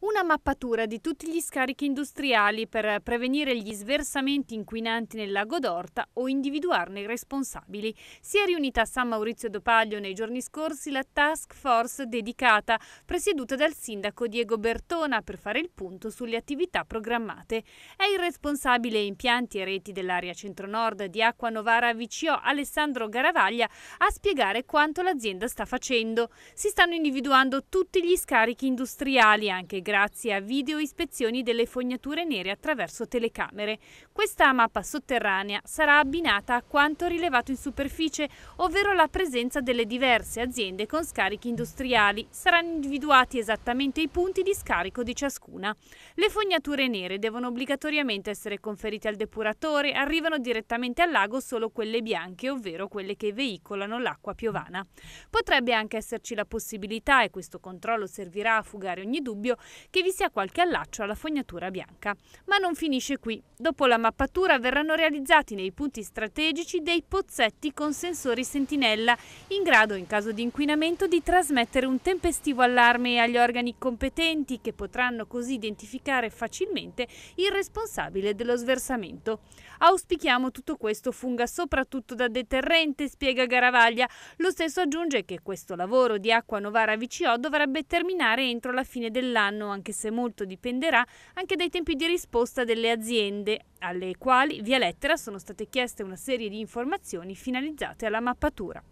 una mappatura di tutti gli scarichi industriali per prevenire gli sversamenti inquinanti nel lago d'Orta o individuarne i responsabili. Si è riunita a San Maurizio d'Opaglio nei giorni scorsi la task force dedicata, presieduta dal sindaco Diego Bertona, per fare il punto sulle attività programmate. È il responsabile impianti e reti dell'area centro-nord di Acqua Novara VCO Alessandro Garavaglia a spiegare quanto l'azienda sta facendo. Si stanno individuando tutti gli scarichi industriali, anche grazie grazie a video ispezioni delle fognature nere attraverso telecamere. Questa mappa sotterranea sarà abbinata a quanto rilevato in superficie, ovvero la presenza delle diverse aziende con scarichi industriali. Saranno individuati esattamente i punti di scarico di ciascuna. Le fognature nere devono obbligatoriamente essere conferite al depuratore, arrivano direttamente al lago solo quelle bianche, ovvero quelle che veicolano l'acqua piovana. Potrebbe anche esserci la possibilità, e questo controllo servirà a fugare ogni dubbio, che vi sia qualche allaccio alla fognatura bianca. Ma non finisce qui. Dopo la mappatura verranno realizzati nei punti strategici dei pozzetti con sensori sentinella, in grado in caso di inquinamento di trasmettere un tempestivo allarme agli organi competenti che potranno così identificare facilmente il responsabile dello sversamento. Auspichiamo tutto questo funga soprattutto da deterrente, spiega Garavaglia. Lo stesso aggiunge che questo lavoro di Acqua Novara VCO dovrebbe terminare entro la fine dell'anno anche se molto dipenderà anche dai tempi di risposta delle aziende, alle quali via lettera sono state chieste una serie di informazioni finalizzate alla mappatura.